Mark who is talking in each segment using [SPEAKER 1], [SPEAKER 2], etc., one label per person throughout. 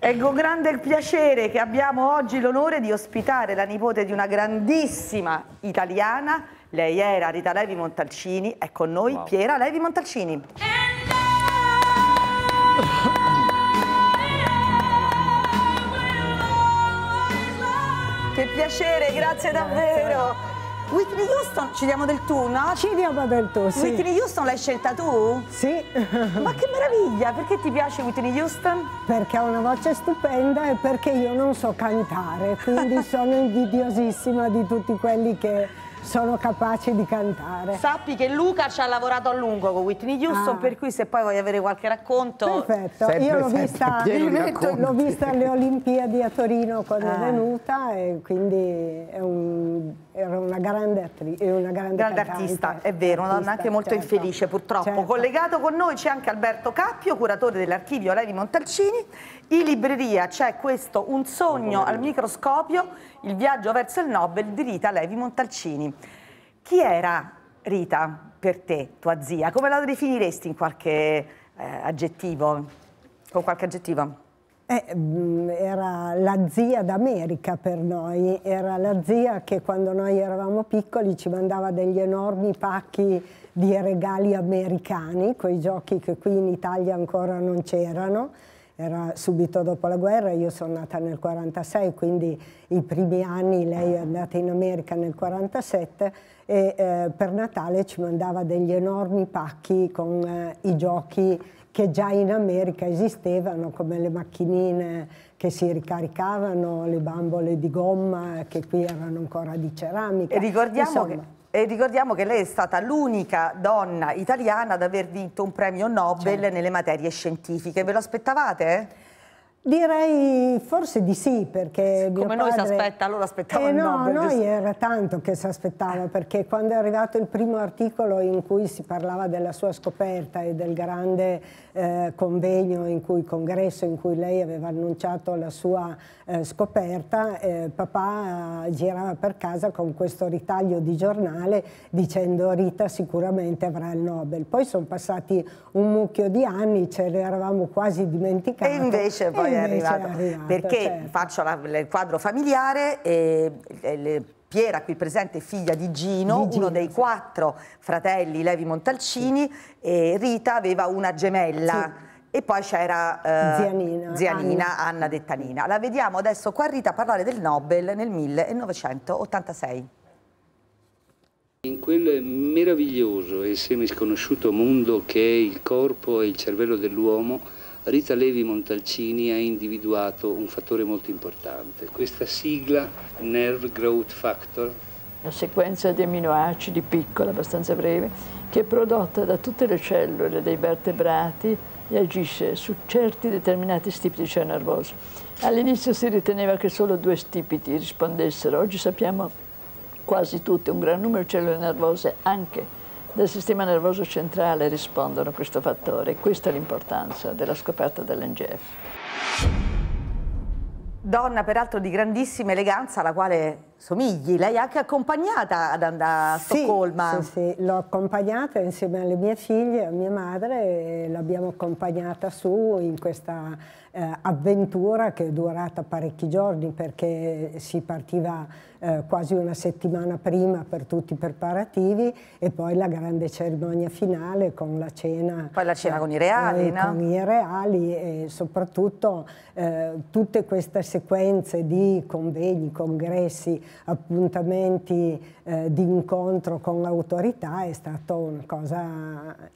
[SPEAKER 1] È con grande piacere che abbiamo oggi l'onore di ospitare la nipote di una grandissima italiana. Lei era Rita Levi Montalcini, è con noi wow. Piera Levi Montalcini. Che piacere, grazie davvero. Whitney Houston, ci diamo del tu, no? Ci diamo del tu, sì. Whitney Houston l'hai scelta tu? Sì. Ma che meraviglia, perché ti piace Whitney Houston? Perché ha
[SPEAKER 2] una voce stupenda e perché io non so cantare, quindi sono invidiosissima di tutti quelli che sono capace di cantare.
[SPEAKER 1] Sappi che Luca ci ha lavorato a lungo con Whitney Houston, ah. per cui se poi vuoi avere qualche racconto... Perfetto, sempre, io l'ho vista, vista,
[SPEAKER 2] alle Olimpiadi a Torino quando ah. è venuta e quindi
[SPEAKER 1] un, era una grande attrice, una grande, grande artista, è vero, una donna anche molto certo. infelice purtroppo. Certo. Collegato con noi c'è anche Alberto Cappio, curatore dell'archivio Levi Montalcini, in libreria c'è questo Un sogno al microscopio il viaggio verso il Nobel di Rita Levi Montalcini. Chi era Rita per te, tua zia? Come la definiresti in qualche eh, aggettivo? Con qualche aggettivo?
[SPEAKER 2] Eh, mm, era la zia d'America per noi, era la zia che quando noi eravamo piccoli ci mandava degli enormi pacchi di regali americani, quei giochi che qui in Italia ancora non c'erano era subito dopo la guerra, io sono nata nel 1946, quindi i primi anni lei è andata in America nel 1947 e eh, per Natale ci mandava degli enormi pacchi con eh, i giochi che già in America esistevano, come le macchinine che si ricaricavano, le bambole di gomma che qui erano ancora
[SPEAKER 1] di ceramica. E ricordiamo Insomma, che e ricordiamo che lei è stata l'unica donna italiana ad aver vinto un premio Nobel certo. nelle materie scientifiche. Ve lo aspettavate?
[SPEAKER 2] Direi forse di sì, perché Come noi si aspetta,
[SPEAKER 1] allora aspettavamo. eh no, Nobel, noi
[SPEAKER 2] era tanto che si aspettava, perché quando è arrivato il primo articolo in cui si parlava della sua scoperta e del grande eh, convegno, in cui, congresso in cui lei aveva annunciato la sua eh, scoperta, eh, papà eh, girava per casa con questo ritaglio di giornale dicendo Rita sicuramente avrà il Nobel. Poi sono passati un mucchio di anni, ce ne eravamo quasi dimenticati. E
[SPEAKER 1] invece poi poi è arrivato. È arrivato perché certo. faccio la, il quadro familiare e, e le, Piera qui presente, figlia di Gino, di Gino uno dei sì. quattro fratelli Levi Montalcini, sì. e Rita aveva una gemella. Sì. E poi c'era eh, Zianina, Zianina Anna. Anna Nina. La vediamo adesso qua Rita parlare del Nobel nel 1986.
[SPEAKER 3] In quel meraviglioso e semisconosciuto mondo che è il corpo e il cervello dell'uomo, Rita Levi Montalcini ha individuato un fattore molto importante, questa sigla Nerve Growth Factor.
[SPEAKER 1] Una sequenza di aminoacidi piccola, abbastanza breve, che è prodotta da tutte le cellule dei vertebrati e agisce su certi determinati stipiti di cellule nervose. All'inizio si riteneva che solo due stipiti rispondessero, oggi sappiamo quasi tutte, un gran numero di cellule nervose anche del sistema nervoso centrale rispondono a questo fattore. Questa è l'importanza della scoperta dell'NGF. Donna peraltro di grandissima eleganza alla quale somigli, lei è anche accompagnata ad andare a Stoccolma. Sì, sì,
[SPEAKER 2] sì. l'ho accompagnata insieme alle mie figlie, a mia madre, l'abbiamo accompagnata su in questa eh, avventura che è durata parecchi giorni perché si partiva eh, quasi una settimana prima per tutti i preparativi e poi la grande cerimonia finale con la cena.
[SPEAKER 1] Poi la cena eh, con i reali, eh, no? Con
[SPEAKER 2] i reali e soprattutto eh, tutte queste sequenze di convegni, congressi, appuntamenti eh, di incontro con l'autorità è stata una cosa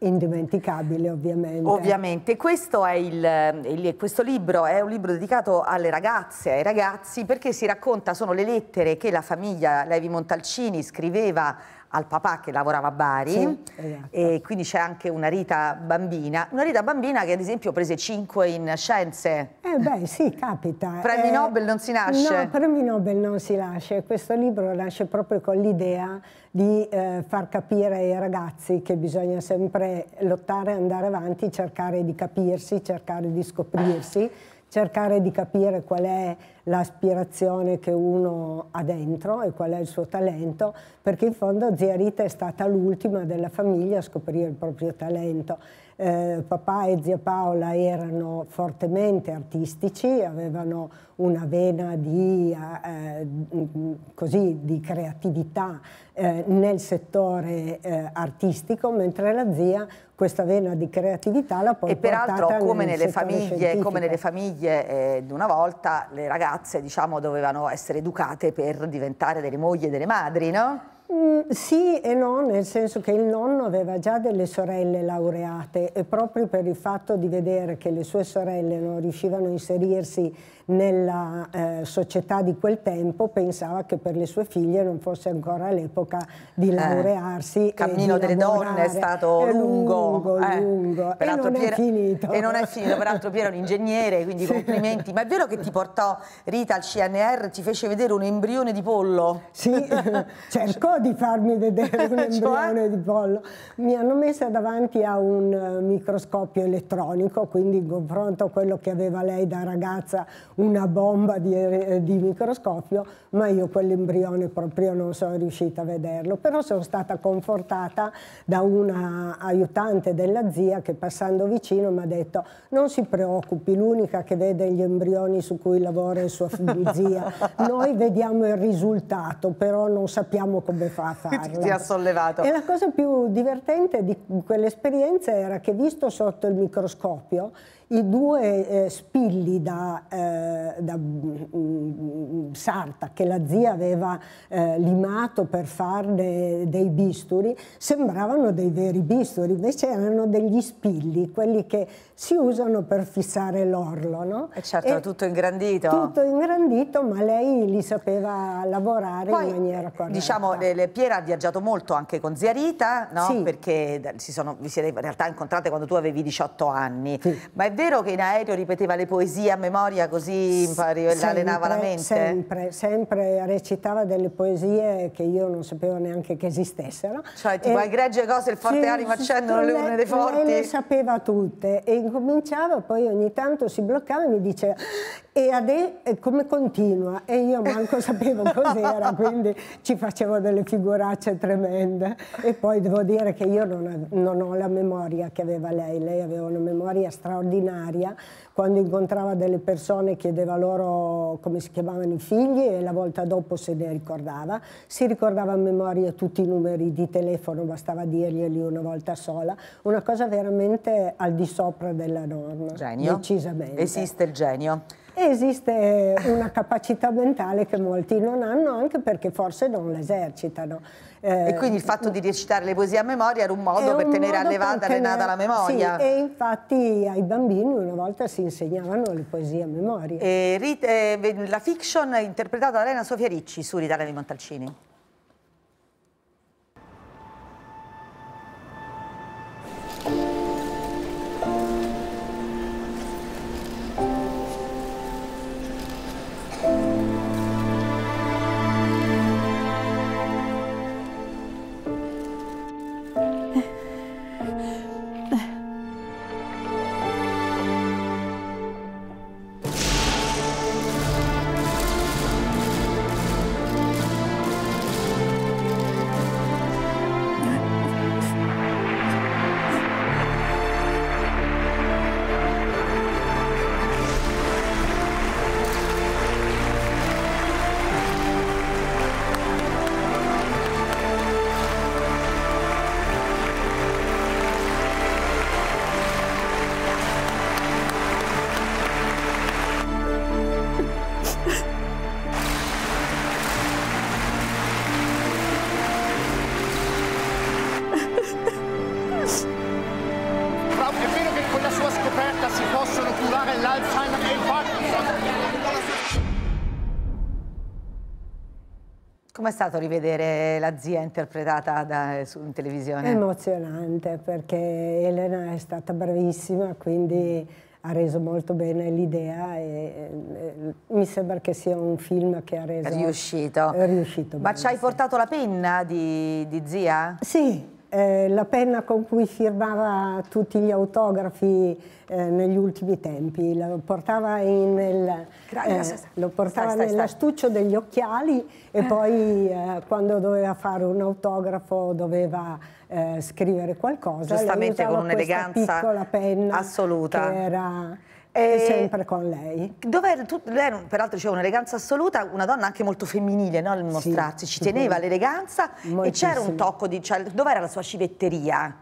[SPEAKER 2] indimenticabile ovviamente. Ovviamente,
[SPEAKER 1] questo, è il, il, questo libro è un libro dedicato alle ragazze, ai ragazzi, perché si racconta, sono le lettere che la famiglia Levi Montalcini scriveva al papà che lavorava a Bari sì, esatto. e quindi c'è anche una Rita bambina, una Rita bambina che ad esempio prese 5 in scienze. Eh
[SPEAKER 2] beh sì, capita. Premi eh, Nobel non si nasce. No, premi Nobel non si nasce, questo libro nasce proprio con l'idea di eh, far capire ai ragazzi che bisogna sempre lottare, andare avanti, cercare di capirsi, cercare di scoprirsi cercare di capire qual è l'aspirazione che uno ha dentro e qual è il suo talento, perché in fondo zia Rita è stata l'ultima della famiglia a scoprire il proprio talento eh, papà e zia Paola erano fortemente artistici, avevano una vena di, eh, eh così, di creatività eh, nel settore eh, artistico, mentre la zia questa vena di creatività la poi e peraltro come nel nelle, famiglie, come nelle
[SPEAKER 1] famiglie eh, una volta le ragazze diciamo dovevano essere educate per diventare delle mogli e delle madri no?
[SPEAKER 2] Mm, sì e no, nel senso che il nonno aveva già delle sorelle laureate e proprio per il fatto di vedere che le sue sorelle non riuscivano a inserirsi nella eh, società di quel tempo, pensava che per le sue figlie non fosse ancora l'epoca di eh, laurearsi. Il eh, cammino delle donne è stato è lungo, lungo, eh. lungo. e non Piero, è finito. E non è
[SPEAKER 1] finito, peraltro Piero è un ingegnere, quindi sì. complimenti. Ma è vero che ti portò Rita al CNR, ti fece vedere un embrione di pollo? Sì, cercò di
[SPEAKER 2] farmi vedere un cioè? embrione cioè? di pollo. Mi hanno messa davanti a un eh, microscopio elettronico, quindi in confronto a quello che aveva lei da ragazza, una bomba di, eh, di microscopio, ma io quell'embrione proprio non sono riuscita a vederlo. Però sono stata confortata da una aiutante della zia che passando vicino mi ha detto non si preoccupi, l'unica che vede gli embrioni su cui lavora è sua figlia, noi vediamo il risultato, però non sappiamo come come fa a farlo. Ti ha
[SPEAKER 1] sollevato. E la
[SPEAKER 2] cosa più divertente di quell'esperienza era che visto sotto il microscopio i due eh, spilli da, eh, da mh, mm, mm, sarta che la zia aveva eh, limato per farne dei bisturi sembravano dei veri bisturi, invece erano degli spilli, quelli che si usano per fissare l'orlo. No?
[SPEAKER 1] Eh, certo, e certo, era tutto ingrandito. Tutto
[SPEAKER 2] ingrandito, ma lei li sapeva lavorare Poi, in maniera
[SPEAKER 1] corretta. Diciamo, le, le Piera ha viaggiato molto anche con zia Rita, no? sì. perché si sono, vi siete in realtà incontrate quando tu avevi 18 anni, sì. ma è vero che in aereo ripeteva le poesie a memoria così impari, sempre, allenava la mente? Sempre,
[SPEAKER 2] sempre recitava delle poesie che io non sapevo neanche che esistessero. Cioè tipo e, egregie cose, il forte sì, animo accendono le urne dei forti? Lei le sapeva tutte e incominciava poi ogni tanto si bloccava e mi diceva e adè come continua? E io manco sapevo cos'era, quindi ci facevo delle figuracce tremende. E poi devo dire che io non, non ho la memoria che aveva lei, lei aveva una memoria straordinaria straordinaria, quando incontrava delle persone chiedeva loro come si chiamavano i figli e la volta dopo se ne ricordava, si ricordava a memoria tutti i numeri di telefono, bastava dirglieli una volta sola, una cosa veramente al di sopra della norma. Genio. Decisamente.
[SPEAKER 1] Esiste il genio.
[SPEAKER 2] Esiste una capacità mentale che molti non hanno anche perché forse non
[SPEAKER 1] l'esercitano. Eh, e quindi il fatto di recitare le poesie a memoria era un modo per tenere modo allevata e allenata la memoria. Sì, e
[SPEAKER 2] infatti ai bambini una volta si insegnavano le poesie a memoria.
[SPEAKER 1] E, eh, la fiction interpretata da Elena Sofia Ricci su Ritale di Montalcini. Com'è stato rivedere la zia interpretata da, su, in televisione? È
[SPEAKER 2] emozionante perché Elena è stata bravissima, quindi ha reso molto bene l'idea e, e, mi sembra che sia un film che ha reso...
[SPEAKER 1] Riuscito. È riuscito. Ma ci hai portato la penna di, di zia?
[SPEAKER 2] Sì, eh, la penna con cui firmava tutti gli autografi eh, negli ultimi tempi, lo portava, in, nel, eh, lo portava stai, stai, nell'astuccio stai. degli occhiali e eh. poi eh, quando doveva fare un autografo doveva scrivere qualcosa. Giustamente con un'eleganza
[SPEAKER 1] piccola assoluta. Che era, e eh, sempre con lei. Dove tu, lei peraltro c'era un'eleganza assoluta, una donna anche molto femminile nel no? mostrarsi, sì, ci teneva mm-hmm. l'eleganza e c'era un tocco di... Cioè, dov'era la sua civetteria?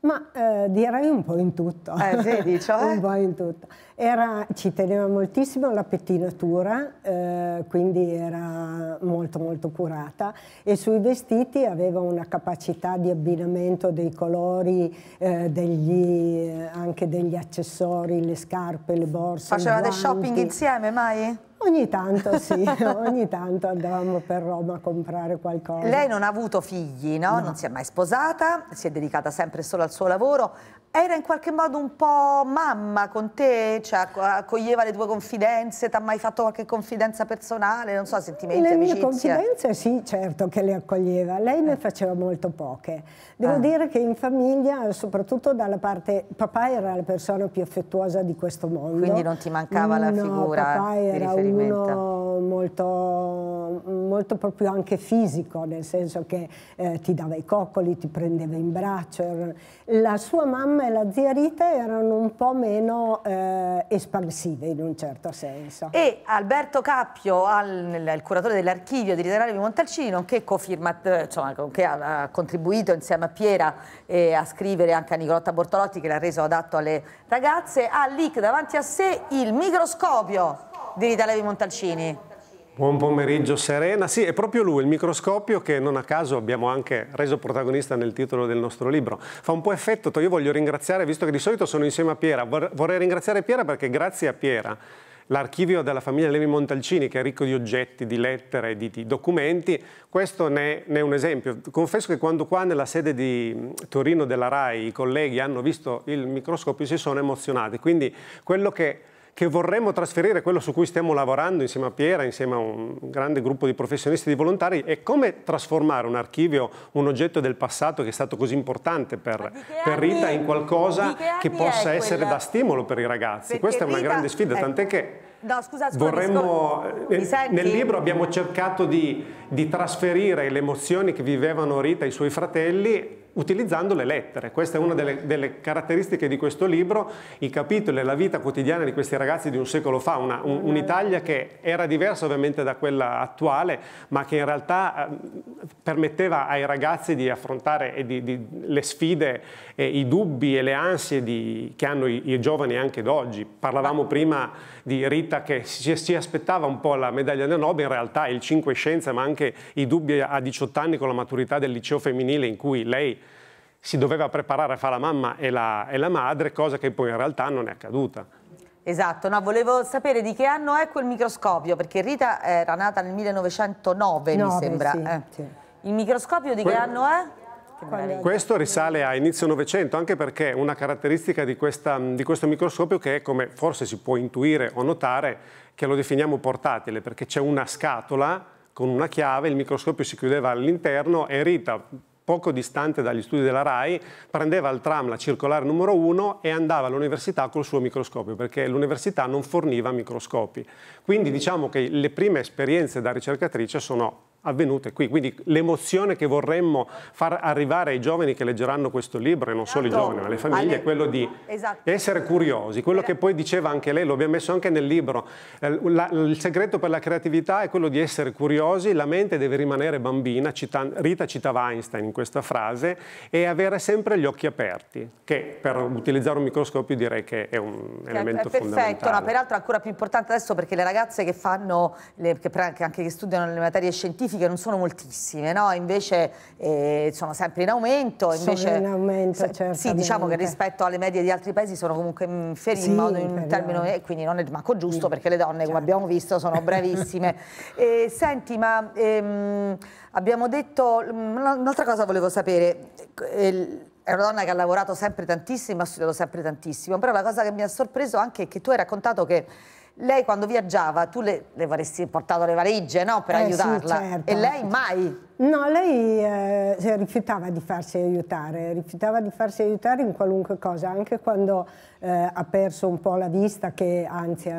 [SPEAKER 1] Ma
[SPEAKER 2] eh, direi un po' in tutto. Eh, vedi, cioè? un po' in tutto. Era, ci teneva moltissimo la pettinatura, eh, quindi era molto molto curata e sui vestiti aveva una capacità di abbinamento dei colori, eh, degli, eh, anche degli accessori, le scarpe, le borse. Facevate shopping
[SPEAKER 1] insieme mai? Ogni tanto sì, ogni
[SPEAKER 2] tanto andavamo per Roma a comprare
[SPEAKER 1] qualcosa. Lei non ha avuto figli, no? no? Non si è mai sposata, si è dedicata sempre solo al suo lavoro era in qualche modo un po' mamma con te, cioè accoglieva le tue confidenze, ti ha mai fatto qualche confidenza personale, non so, sentimenti, le amicizie? Le mie
[SPEAKER 2] confidenze sì, certo che le accoglieva, lei ne eh. faceva molto poche. Devo ah. dire che in famiglia, soprattutto dalla parte, papà era la persona più affettuosa di questo mondo. Quindi non ti mancava la no, figura papà era di riferimento? uno molto molto proprio anche fisico, nel senso che eh, ti dava i coccoli, ti prendeva in braccio. La sua mamma e la zia Rita erano un po' meno eh, espansive in un certo
[SPEAKER 1] senso. E Alberto Cappio, al, il curatore dell'archivio di Literario di Montalcini, che, eh, insomma, che ha, ha, contribuito insieme a Piera eh, a scrivere anche a Nicolotta Bortolotti, che l'ha reso adatto alle ragazze, ha lì davanti a sé il microscopio di Rita Levi Montalcini.
[SPEAKER 3] Buon pomeriggio Serena, sì è proprio lui, il microscopio che non a caso abbiamo anche reso protagonista nel titolo del nostro libro. Fa un po' effetto, io voglio ringraziare, visto che di solito sono insieme a Piera, vorrei ringraziare Piera perché grazie a Piera l'archivio della famiglia Levi Montalcini, che è ricco di oggetti, di lettere, di, di documenti. Questo ne, ne, è un esempio. Confesso che quando qua nella sede di Torino della RAI i colleghi hanno visto il microscopio si sono emozionati. Quindi quello che che vorremmo trasferire, quello su cui stiamo lavorando insieme a Piera, insieme a un grande gruppo di professionisti e di volontari, è come trasformare un archivio, un oggetto del passato che è stato così importante per, per Rita in qualcosa che, possa essere quella... da stimolo per i ragazzi. Perché Questa è una Rita... grande sfida, tant'è che No, scusa, scusa, vorremmo, eh, nel libro abbiamo cercato di, di trasferire le emozioni che vivevano Rita e i suoi fratelli utilizzando le lettere. Questa è una delle, delle caratteristiche di questo libro, i capitoli la vita quotidiana di questi ragazzi di un secolo fa, mm-hmm. un'Italia un, un che era diversa ovviamente da quella attuale, ma che in realtà eh, permetteva ai ragazzi di affrontare eh, di, di, le sfide, eh, i dubbi e le ansie di, che hanno i, i giovani anche d'oggi. Parlavamo ah. prima di Rita che si, si aspettava un po' la medaglia del Nobel, in realtà il 5 scienze, ma anche i dubbi a 18 anni con la maturità del liceo femminile in cui lei si doveva preparare a fare la mamma e la, e la madre, cosa che poi in realtà non è accaduta.
[SPEAKER 1] Esatto, no, volevo sapere di che anno è quel microscopio, perché Rita era nata nel 1909, 9, mi sembra. Sì, eh. sì. Il microscopio di que che anno è?
[SPEAKER 3] questo risale a inizio Novecento, anche perché una caratteristica di, questa, di questo microscopio che è, come forse si può intuire o notare, che lo definiamo portatile, perché c'è una scatola con una chiave, il microscopio si chiudeva all'interno e Rita poco distante dagli studi della RAI, prendeva il tram, la circolare numero 1 e andava all'università col suo microscopio, perché l'università non forniva microscopi. Quindi diciamo che le prime esperienze da ricercatrice sono avvenute qui. Quindi l'emozione che vorremmo far arrivare ai giovani che leggeranno questo libro, e non solo i certo. giovani, ma le famiglie, è quello di esatto. essere curiosi. Quello eh. che poi diceva anche lei, lo abbiamo messo anche nel libro, eh, il segreto per la creatività è quello di essere curiosi, la mente deve rimanere bambina, Rita citava Einstein in questa frase, e avere sempre gli occhi aperti, che per utilizzare un microscopio direi che è un elemento è perfetto, fondamentale. No, peraltro
[SPEAKER 1] ancora più importante adesso perché le ragazze che fanno, le, che, anche che studiano le materie scientifiche, che non sono moltissime, no? invece eh, sono sempre in aumento. Invece, in aumento, certo. Sì, diciamo che rispetto alle medie di altri paesi sono comunque inferiori sì, in modo in termino, quindi non è manco giusto sì. perché le donne, certo. come abbiamo visto, sono bravissime. eh, senti, ma ehm, abbiamo detto, mm, un'altra cosa volevo sapere, eh, è una donna che ha lavorato sempre tantissimo, ha studiato sempre tantissimo, però la cosa che mi ha sorpreso anche è che tu hai raccontato che lei quando viaggiava, tu le, le avresti portato le valigie no? per eh, aiutarla sì, certo. e lei mai?
[SPEAKER 2] No, lei eh, rifiutava di farsi aiutare, rifiutava di farsi aiutare in qualunque cosa, anche quando eh, ha perso un po' la vista, che anzi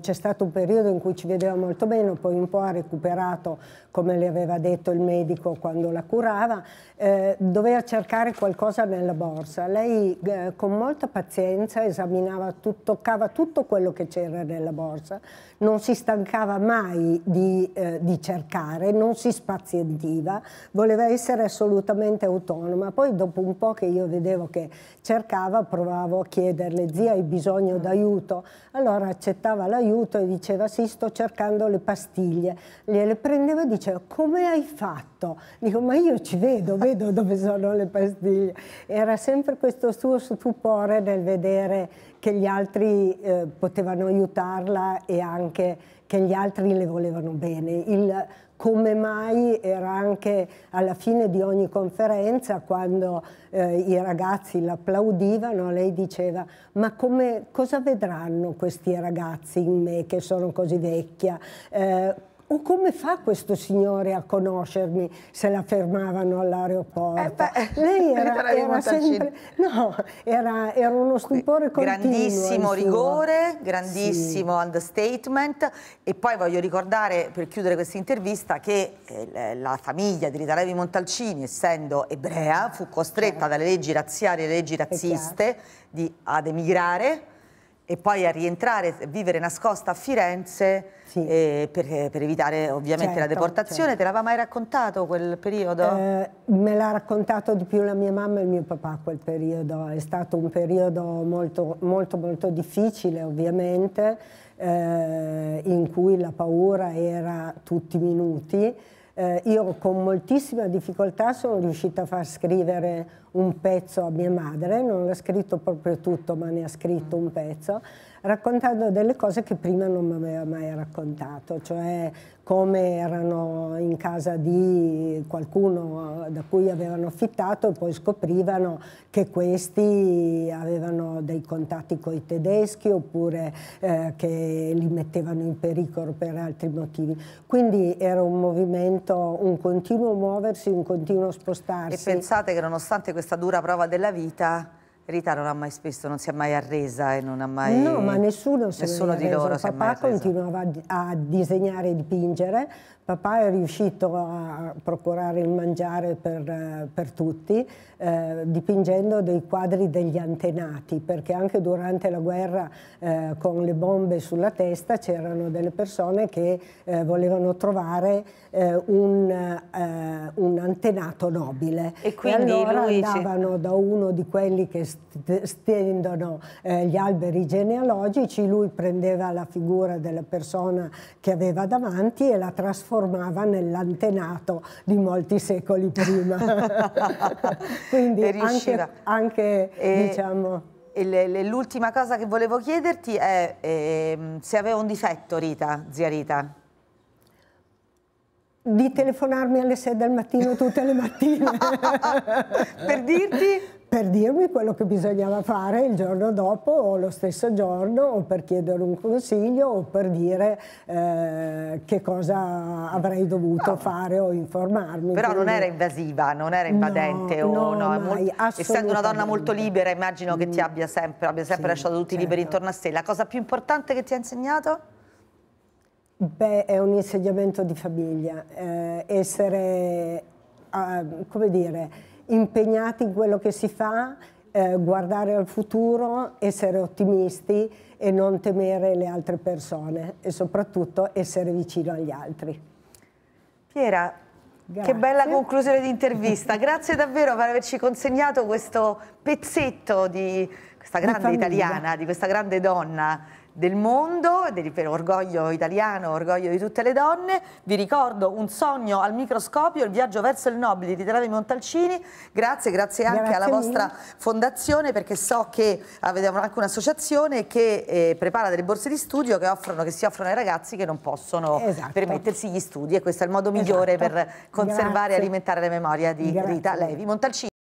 [SPEAKER 2] c'è stato un periodo in cui ci vedeva molto bene, poi un po' ha recuperato, come le aveva detto il medico quando la curava, eh, doveva cercare qualcosa nella borsa. Lei eh, con molta pazienza esaminava tutto, toccava tutto quello che c'era nella borsa, non si stancava mai di, eh, di cercare, non si spaziava istintiva, voleva essere assolutamente autonoma. Poi dopo un po' che io vedevo che cercava, provavo a chiederle, zia hai bisogno mm. d'aiuto? Allora accettava l'aiuto e diceva sì, sto cercando le pastiglie. Gliele prendeva e diceva come hai fatto? Dico ma io ci vedo, vedo dove sono le pastiglie. Era sempre questo suo stupore nel vedere che gli altri eh, potevano aiutarla e anche che gli altri le volevano bene. Il come mai era anche alla fine di ogni conferenza quando eh, i ragazzi l'applaudivano, lei diceva ma come, cosa vedranno questi ragazzi in me che sono così vecchia? Eh, o come fa questo signore a conoscermi se la fermavano all'aeroporto? Eh Lei era, era sempre... No, era, era, uno stupore continuo. Grandissimo rigore, grandissimo
[SPEAKER 1] sì. understatement e poi voglio ricordare, per chiudere questa intervista, che eh, la famiglia di Rita Levi Montalcini, essendo ebrea, fu costretta dalle leggi razziali e le leggi razziste di, ad emigrare e poi a rientrare, vivere nascosta a Firenze sì. eh, per, per, evitare ovviamente certo, la deportazione. Certo. Te l'aveva mai raccontato quel periodo? Eh,
[SPEAKER 2] me l'ha raccontato di più la mia mamma e il mio papà quel periodo. È stato un periodo molto, molto, molto difficile ovviamente, eh, in cui la paura era tutti i minuti. Eh, io con moltissima difficoltà sono riuscita a far scrivere un pezzo a mia madre, non l'ha scritto proprio tutto, ma ne ha scritto un pezzo raccontando delle cose che prima non mi aveva mai raccontato, cioè come erano in casa di qualcuno da cui avevano affittato e poi scoprivano che questi avevano dei contatti con i tedeschi oppure eh, che li mettevano in pericolo per altri motivi. Quindi era un movimento, un continuo muoversi, un continuo spostarsi. E
[SPEAKER 1] pensate che nonostante questa dura prova della vita, Rita non ha mai spesso, non si è mai arresa e non ha mai... No, ma nessuno nessuno di loro si è Papà
[SPEAKER 2] continuava a disegnare e dipingere, papà è riuscito a procurare il mangiare per, eh, per tutti, eh, dipingendo dei quadri degli antenati, perché anche durante la guerra eh, con le bombe sulla testa c'erano delle persone che eh, volevano trovare eh, un, eh, un, antenato nobile. E quindi e allora andavano ci... da uno di quelli che stendono eh, gli alberi genealogici, lui prendeva la figura della persona che aveva davanti e la trasformava nell'antenato di molti secoli prima. Quindi anche,
[SPEAKER 1] anche e... diciamo... L'ultima cosa che volevo chiederti è eh, se aveva un difetto Rita, zia Rita.
[SPEAKER 2] Di telefonarmi alle 6 del mattino tutte le mattine. per dirti? per dirmi quello che bisognava fare il giorno dopo o lo stesso giorno o per chiedere un consiglio o per dire eh, che cosa avrei dovuto no. fare o informarmi.
[SPEAKER 1] Però quindi... non era invasiva, non era invadente no, o no, no mai, molto... essendo una donna molto libera immagino che ti mm. abbia sempre, abbia sempre sì, lasciato tutti certo. liberi intorno a sé. La cosa più importante che ti ha insegnato?
[SPEAKER 2] Beh, è un insegnamento di famiglia, eh, essere, eh, come dire, impegnati in quello che si fa, eh, guardare al futuro, essere ottimisti e non temere le altre persone e soprattutto essere vicino agli altri.
[SPEAKER 1] Piera, Grazie. Che bella conclusione di intervista. Grazie davvero per averci consegnato questo pezzetto di questa grande italiana, di questa grande donna del mondo, del, per orgoglio italiano, orgoglio di tutte le donne. Vi ricordo Un sogno al microscopio, il viaggio verso il nobile di Telavi Montalcini. Grazie, grazie anche grazie alla vostra fondazione perché so che avete anche un'associazione che eh, prepara delle borse di studio che, offrono, che, si offrono ai ragazzi che non possono esatto. permettersi gli studi e questo è il modo migliore esatto. per conservare grazie. e alimentare la memoria di grazie. Rita Levi Montalcini.